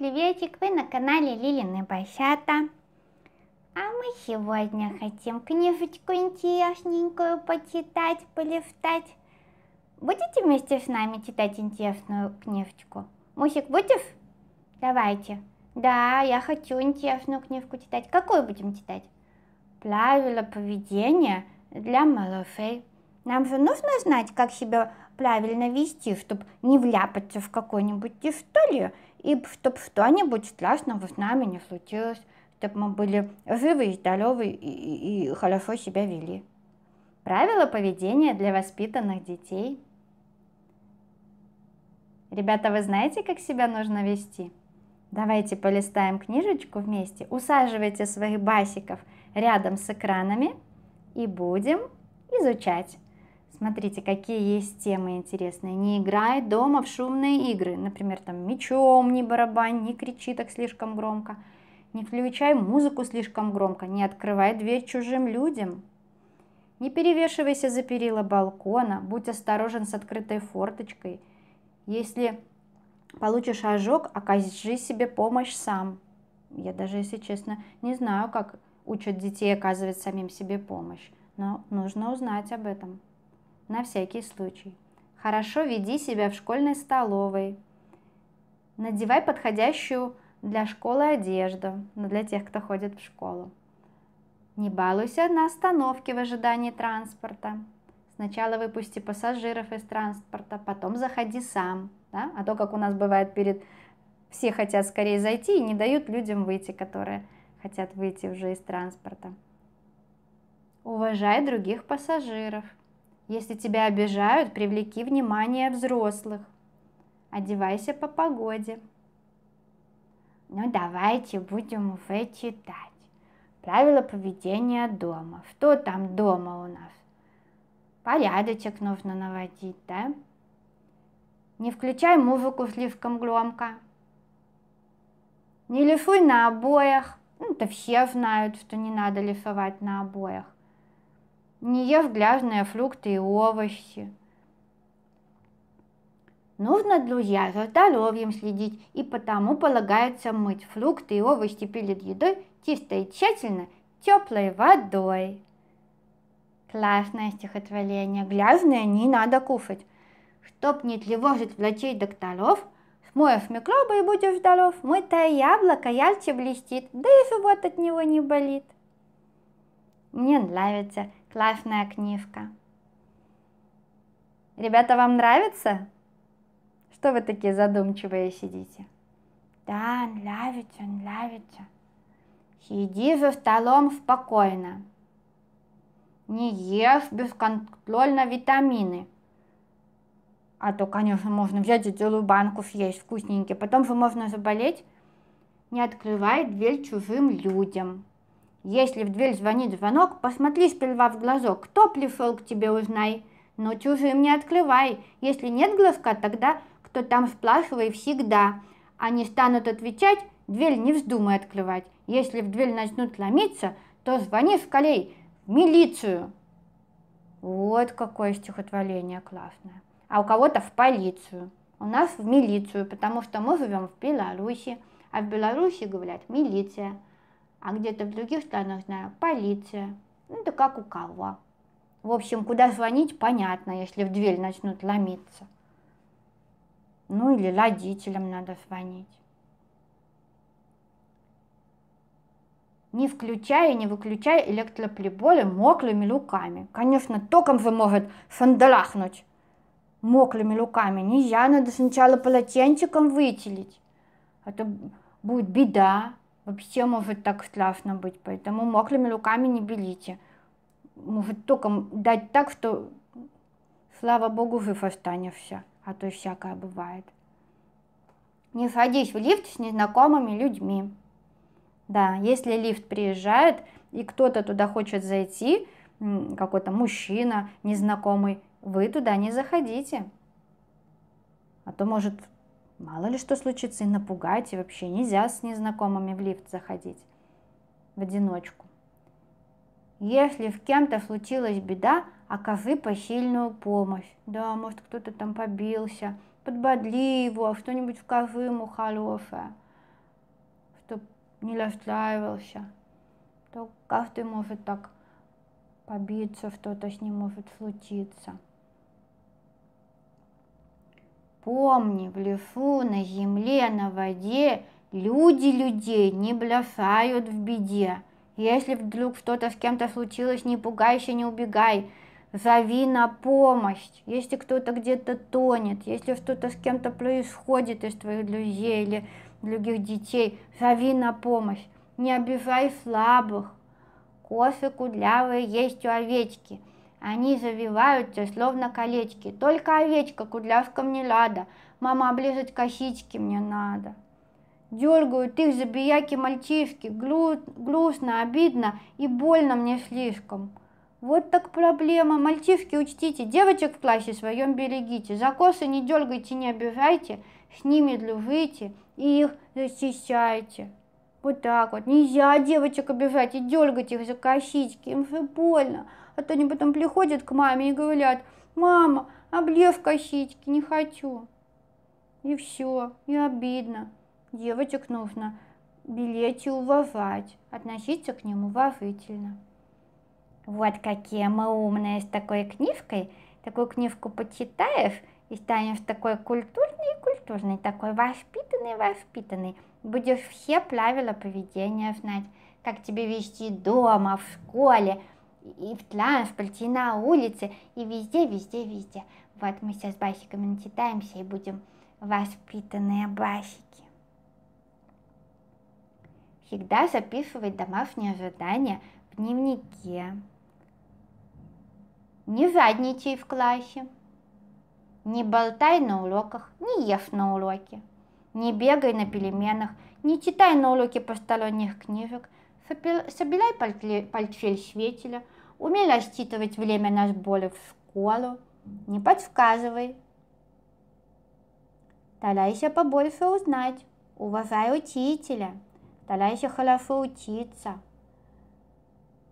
приветик! Вы на канале Лилины Басята. А мы сегодня хотим книжечку интересненькую почитать, полистать. Будете вместе с нами читать интересную книжечку? Мусик, будешь? Давайте. Да, я хочу интересную книжку читать. Какую будем читать? Правила поведения для малышей. Нам же нужно знать, как себя правильно вести, чтобы не вляпаться в какую-нибудь историю и чтобы что-нибудь страшного с нами не случилось, чтобы мы были живы и здоровы и, и, хорошо себя вели. Правила поведения для воспитанных детей. Ребята, вы знаете, как себя нужно вести? Давайте полистаем книжечку вместе, усаживайте своих басиков рядом с экранами и будем изучать. Смотрите, какие есть темы интересные. Не играй дома в шумные игры. Например, там мечом не барабань, не кричи так слишком громко. Не включай музыку слишком громко. Не открывай дверь чужим людям. Не перевешивайся за перила балкона. Будь осторожен с открытой форточкой. Если получишь ожог, окажи себе помощь сам. Я даже, если честно, не знаю, как учат детей оказывать самим себе помощь. Но нужно узнать об этом на всякий случай. Хорошо веди себя в школьной столовой. Надевай подходящую для школы одежду, но ну, для тех, кто ходит в школу. Не балуйся на остановке в ожидании транспорта. Сначала выпусти пассажиров из транспорта, потом заходи сам. Да? А то, как у нас бывает перед... Все хотят скорее зайти и не дают людям выйти, которые хотят выйти уже из транспорта. Уважай других пассажиров – если тебя обижают, привлеки внимание взрослых. Одевайся по погоде. Ну давайте будем уже читать. Правила поведения дома. Что там дома у нас? Порядочек нужно наводить, да? Не включай музыку слишком громко. Не лифуй на обоях. Ну, это все знают, что не надо лифовать на обоях не ешь гляжные фрукты и овощи. Нужно, друзья, за здоровьем следить, и потому полагается мыть фрукты и овощи перед едой чисто и тщательно теплой водой. Классное стихотворение. Грязное не надо кушать. Чтоб не тревожить врачей докторов, смоешь микробы и будешь здоров, мытое яблоко ярче блестит, да и живот от него не болит. Мне нравится Классная книжка. Ребята, вам нравится? Что вы такие задумчивые сидите? Да, нравится, нравится. Сиди за столом спокойно. Не ешь бесконтрольно витамины. А то, конечно, можно взять и целую банку съесть вкусненький. Потом же можно заболеть. Не открывай дверь чужим людям. Если в дверь звонит звонок, посмотри сперва в глазок, кто пришел к тебе узнай. Но чужим не открывай, если нет глазка, тогда кто там спрашивай всегда. Они станут отвечать, дверь не вздумай открывать. Если в дверь начнут ломиться, то звони скорей в милицию. Вот какое стихотворение классное. А у кого-то в полицию. У нас в милицию, потому что мы живем в Беларуси. А в Беларуси говорят милиция а где-то в других странах знаю полиция. Ну да как у кого. В общем, куда звонить, понятно, если в дверь начнут ломиться. Ну или родителям надо звонить. Не включая и не выключая электроприборы мокрыми руками. Конечно, током вы может фандалахнуть мокрыми руками. Нельзя, надо сначала полотенчиком вытереть. Это а будет беда вообще может так страшно быть, поэтому мокрыми руками не берите. Может только дать так, что, слава богу, жив останешься, а то всякое бывает. Не садись в лифт с незнакомыми людьми. Да, если лифт приезжает, и кто-то туда хочет зайти, какой-то мужчина незнакомый, вы туда не заходите. А то может Мало ли что случится, и напугать, и вообще нельзя с незнакомыми в лифт заходить в одиночку. Если в кем-то случилась беда, окажи а посильную помощь. Да, может, кто-то там побился, подбодли его, что-нибудь вкажи ему хорошее, чтоб не расстраивался. То каждый может так побиться, что-то с ним может случиться. Помни, в лесу, на земле, на воде люди людей не бросают в беде. Если вдруг что-то с кем-то случилось, не пугайся, не убегай. Зови на помощь. Если кто-то где-то тонет, если что-то с кем-то происходит из твоих друзей или других детей, зови на помощь. Не обижай слабых. Косы кудлявые есть у овечки – они завиваются, словно колечки. Только овечка кудлявкам не лада. Мама, облизать косички мне надо. Дергают их забияки-мальчишки. Гру- грустно, обидно и больно мне слишком. Вот так проблема. Мальчишки учтите, девочек в классе своем берегите. За косы не дергайте, не обижайте, с ними дружите и их защищайте. Вот так вот. Нельзя девочек обижать и дергать их за косички. Им же больно. А то они потом приходят к маме и говорят, мама, облев косички, не хочу. И все, и обидно. Девочек нужно белеть уважать, относиться к ним уважительно. Вот какие мы умные с такой книжкой. Такую книжку почитаешь и станешь такой культурный и культурный, такой воспитанный, воспитанный. Будешь все правила поведения знать, как тебе вести дома, в школе, и в транспорте, и на улице, и везде, везде, везде. Вот мы сейчас басиками начитаемся и будем воспитанные басики. Всегда записывать домашние задания в дневнике. Не задничай в классе. Не болтай на уроках, не ешь на уроке. Не бегай на пелеменах, не читай на уроке посторонних книжек, собирай портфель, портфель Светеля, умей рассчитывать время на сборы в школу, не подсказывай. Старайся побольше узнать, уважай учителя, старайся хорошо учиться.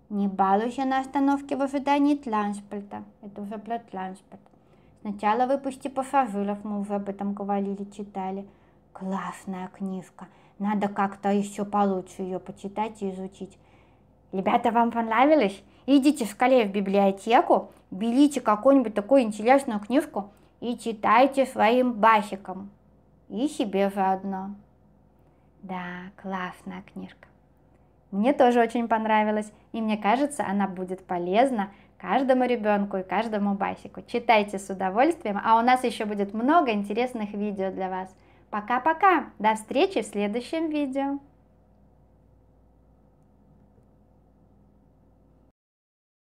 Не балуйся на остановке в ожидании транспорта. Это уже про транспорт. Сначала выпусти пассажиров, мы уже об этом говорили, читали – Классная книжка. Надо как-то еще получше ее почитать и изучить. Ребята, вам понравилось? Идите в скале в библиотеку, берите какую-нибудь такую интересную книжку и читайте своим басиком. И себе заодно. Да, классная книжка. Мне тоже очень понравилась, и мне кажется, она будет полезна каждому ребенку и каждому басику. Читайте с удовольствием, а у нас еще будет много интересных видео для вас – Пока-пока! До встречи в следующем видео!